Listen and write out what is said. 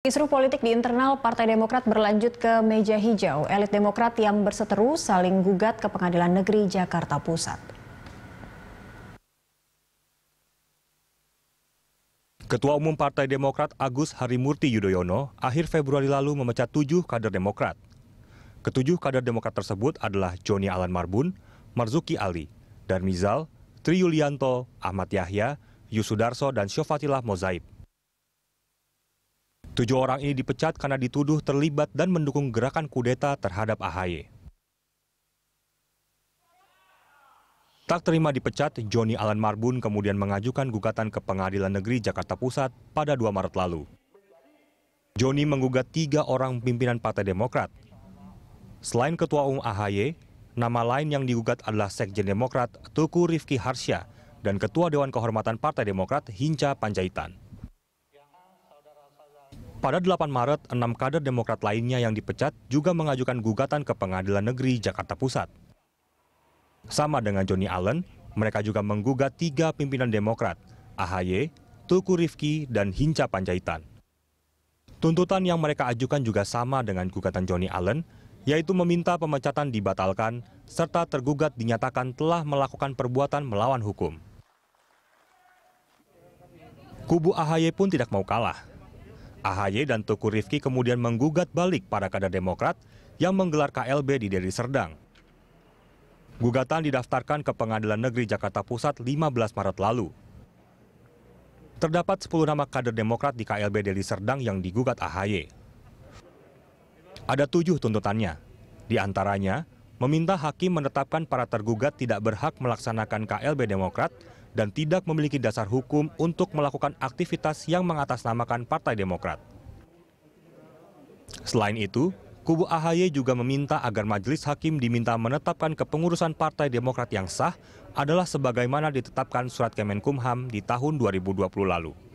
Kisruh politik di internal Partai Demokrat berlanjut ke meja hijau. Elit Demokrat yang berseteru saling gugat ke Pengadilan Negeri Jakarta Pusat. Ketua Umum Partai Demokrat Agus Harimurti Yudhoyono akhir Februari lalu memecat tujuh kader Demokrat. Ketujuh kader Demokrat tersebut adalah Joni Alan Marbun, Marzuki Ali, Darmizal, Tri Yulianto, Ahmad Yahya, Yusudarso, dan Syofatilah Mozaib. Tujuh orang ini dipecat karena dituduh terlibat dan mendukung gerakan kudeta terhadap AHY. Tak terima dipecat, Joni Alan Marbun kemudian mengajukan gugatan ke Pengadilan Negeri Jakarta Pusat pada 2 Maret lalu. Joni menggugat tiga orang pimpinan Partai Demokrat. Selain Ketua Umum AHY, nama lain yang digugat adalah Sekjen Demokrat Tuku Rifki Harsya dan Ketua Dewan Kehormatan Partai Demokrat Hinca Panjaitan. Pada 8 Maret, enam kader Demokrat lainnya yang dipecat juga mengajukan gugatan ke Pengadilan Negeri Jakarta Pusat. Sama dengan Johnny Allen, mereka juga menggugat tiga pimpinan Demokrat, AHY, Tuku Rifki, dan Hinca Panjaitan. Tuntutan yang mereka ajukan juga sama dengan gugatan Johnny Allen, yaitu meminta pemecatan dibatalkan, serta tergugat dinyatakan telah melakukan perbuatan melawan hukum. Kubu AHY pun tidak mau kalah AHY dan Tuku Rifki kemudian menggugat balik para kader Demokrat yang menggelar KLB di Deli Serdang. Gugatan didaftarkan ke Pengadilan Negeri Jakarta Pusat 15 Maret lalu. Terdapat 10 nama kader Demokrat di KLB Deli Serdang yang digugat AHY. Ada tujuh tuntutannya, di antaranya meminta hakim menetapkan para tergugat tidak berhak melaksanakan KLB Demokrat dan tidak memiliki dasar hukum untuk melakukan aktivitas yang mengatasnamakan Partai Demokrat. Selain itu, kubu AHY juga meminta agar Majelis Hakim diminta menetapkan kepengurusan Partai Demokrat yang sah adalah sebagaimana ditetapkan Surat Kemenkumham di tahun 2020 lalu.